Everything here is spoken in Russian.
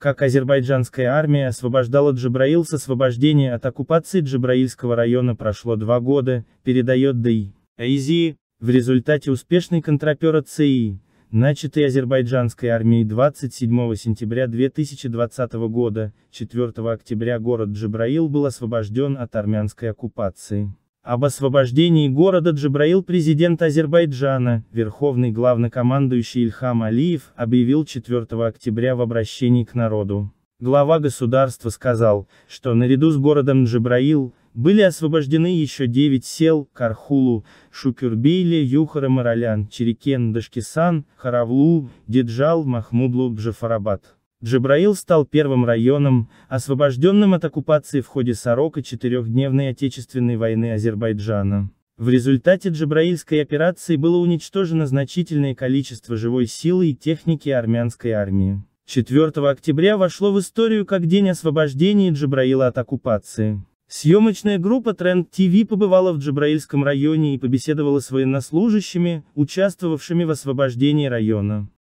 как азербайджанская армия освобождала Джабраил с освобождения от оккупации Джабраильского района прошло два года, передает ДИ. Айзи. в результате успешной контроперации, начатой азербайджанской армией 27 сентября 2020 года, 4 октября город Джабраил был освобожден от армянской оккупации. Об освобождении города Джабраил президент Азербайджана, верховный главнокомандующий Ильхам Алиев, объявил 4 октября в обращении к народу. Глава государства сказал, что наряду с городом Джабраил, были освобождены еще 9 сел, Кархулу, Шукюрбейли, Юхара Маралян, Черекен, Дашкисан, Харавлу, Деджал, Махмудлу, Бжафарабад. Джибраил стал первым районом, освобожденным от оккупации в ходе 44-дневной Отечественной войны Азербайджана. В результате Джибраильской операции было уничтожено значительное количество живой силы и техники армянской армии. 4 октября вошло в историю как День освобождения Джибраила от оккупации. Съемочная группа Trend TV побывала в Джабраильском районе и побеседовала с военнослужащими, участвовавшими в освобождении района.